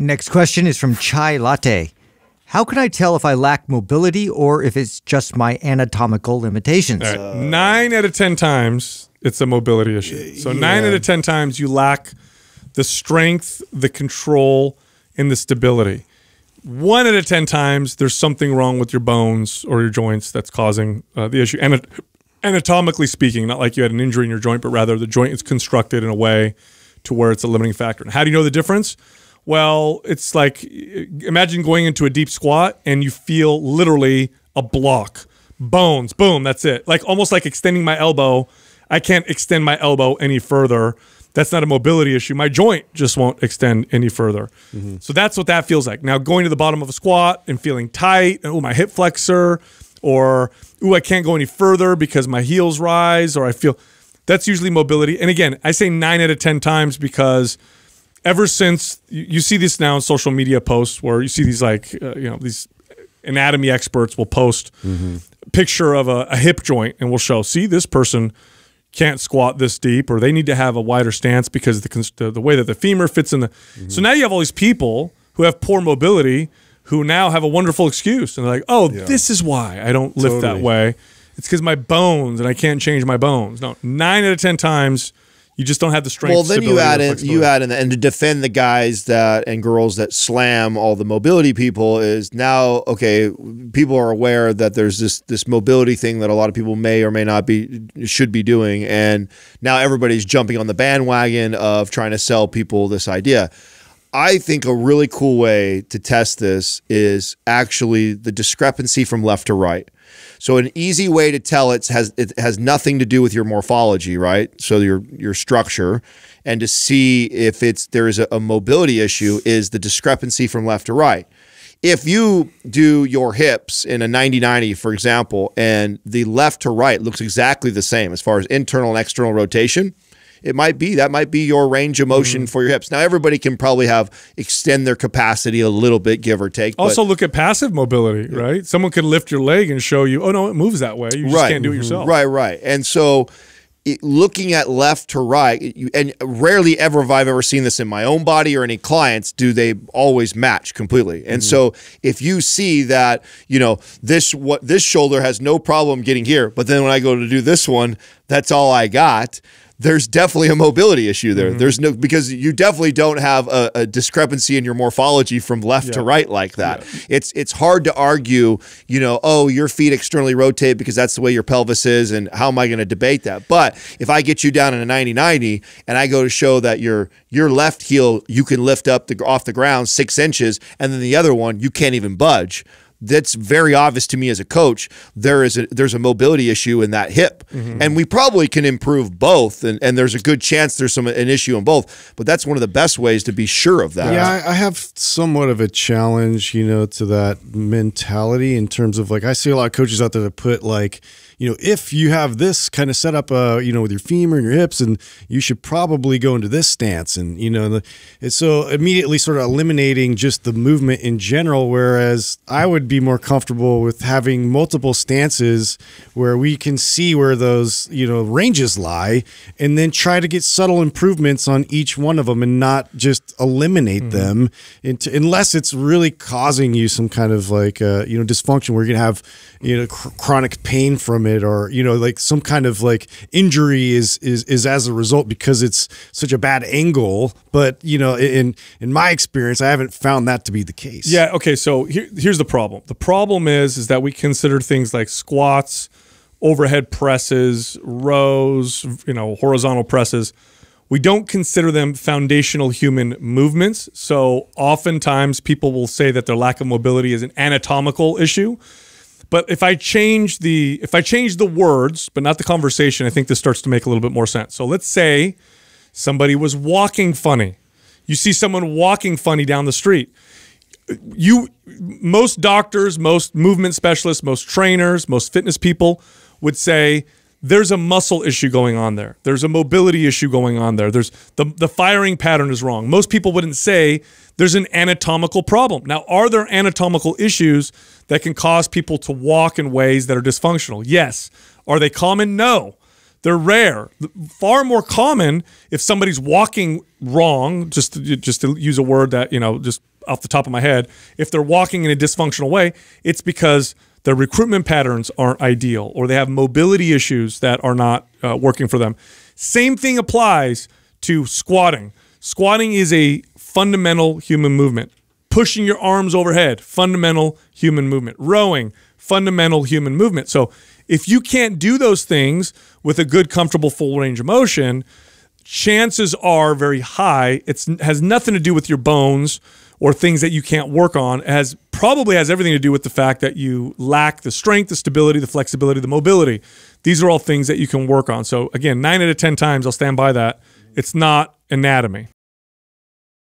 Next question is from Chai Latte. How can I tell if I lack mobility or if it's just my anatomical limitations? Right. Uh, nine out of 10 times, it's a mobility issue. So, yeah. nine out of 10 times, you lack the strength, the control, and the stability. One out of 10 times, there's something wrong with your bones or your joints that's causing uh, the issue. And anatomically speaking, not like you had an injury in your joint, but rather the joint is constructed in a way to where it's a limiting factor. And how do you know the difference? Well, it's like imagine going into a deep squat and you feel literally a block, bones, boom, that's it. Like almost like extending my elbow. I can't extend my elbow any further. That's not a mobility issue. My joint just won't extend any further. Mm -hmm. So that's what that feels like. Now going to the bottom of a squat and feeling tight, and oh, my hip flexor, or oh, I can't go any further because my heels rise, or I feel that's usually mobility. And again, I say nine out of 10 times because ever since you see this now in social media posts where you see these like uh, you know these anatomy experts will post mm -hmm. picture of a, a, hip joint and will show see this person can't squat this deep or they need to have a wider stance because the the, the way that the femur fits in the mm -hmm. so now you have all these people who have poor mobility who now have a wonderful excuse and they're like oh yeah. this is why I don't lift totally. that way it's because my bones and I can't change my bones no nine out of ten times you just don't have the strength. Well, then you add in you add in and to defend the guys that and girls that slam all the mobility people is now okay. People are aware that there's this this mobility thing that a lot of people may or may not be should be doing, and now everybody's jumping on the bandwagon of trying to sell people this idea. I think a really cool way to test this is actually the discrepancy from left to right. So an easy way to tell it has it has nothing to do with your morphology, right? So your your structure, and to see if it's there is a, a mobility issue is the discrepancy from left to right. If you do your hips in a 90-90, for example, and the left to right looks exactly the same as far as internal and external rotation, it might be that might be your range of motion mm -hmm. for your hips. Now everybody can probably have extend their capacity a little bit, give or take. Also, look at passive mobility, yeah. right? Someone could lift your leg and show you, oh no, it moves that way. You just right. can't do it mm-hmm. yourself. Right, right. And so. It, looking at left to right, you, and rarely ever have I ever seen this in my own body or any clients, do they always match completely? And mm -hmm. so if you see that, you know, this what this shoulder has no problem getting here, but then when I go to do this one, that's all I got there's definitely a mobility issue there. Mm -hmm. There's no because you definitely don't have a, a discrepancy in your morphology from left yeah. to right like that. Yeah. It's it's hard to argue, you know, oh, your feet externally rotate because that's the way your pelvis is, and how am I going to debate that? But if I get you down in a 90-90 and I go to show that your your left heel you can lift up the, off the ground six inches, and then the other one you can't even budge that's very obvious to me as a coach. There is a, there's a mobility issue in that hip, mm -hmm. and we probably can improve both. And, and there's a good chance there's some an issue in both. But that's one of the best ways to be sure of that. Yeah, I, I have somewhat of a challenge, you know, to that mentality in terms of like I see a lot of coaches out there that put like you know, if you have this kind of setup, uh, you know, with your femur and your hips, and you should probably go into this stance, and you know, and so immediately sort of eliminating just the movement in general. Whereas I would be more comfortable with having multiple stances where we can see where those you know ranges lie, and then try to get subtle improvements on each one of them, and not just eliminate mm-hmm. them, into, unless it's really causing you some kind of like uh, you know dysfunction where you're gonna have you know cr- chronic pain from it or you know like some kind of like injury is is is as a result because it's such a bad angle but you know in in my experience i haven't found that to be the case yeah okay so here, here's the problem the problem is is that we consider things like squats overhead presses rows you know horizontal presses we don't consider them foundational human movements. So oftentimes people will say that their lack of mobility is an anatomical issue. But if I change the if I change the words, but not the conversation, I think this starts to make a little bit more sense. So let's say somebody was walking funny. You see someone walking funny down the street. You most doctors, most movement specialists, most trainers, most fitness people would say there's a muscle issue going on there. There's a mobility issue going on there. There's the, the firing pattern is wrong. Most people wouldn't say there's an anatomical problem. Now, are there anatomical issues that can cause people to walk in ways that are dysfunctional? Yes. Are they common? No. They're rare. Far more common if somebody's walking wrong, just to, just to use a word that, you know, just off the top of my head, if they're walking in a dysfunctional way, it's because – their recruitment patterns aren't ideal or they have mobility issues that are not uh, working for them. Same thing applies to squatting. Squatting is a fundamental human movement. Pushing your arms overhead, fundamental human movement. Rowing, fundamental human movement. So if you can't do those things with a good, comfortable full range of motion, chances are very high. It has nothing to do with your bones or things that you can't work on has probably has everything to do with the fact that you lack the strength, the stability, the flexibility, the mobility. These are all things that you can work on. So again, nine out of 10 times I'll stand by that. It's not anatomy.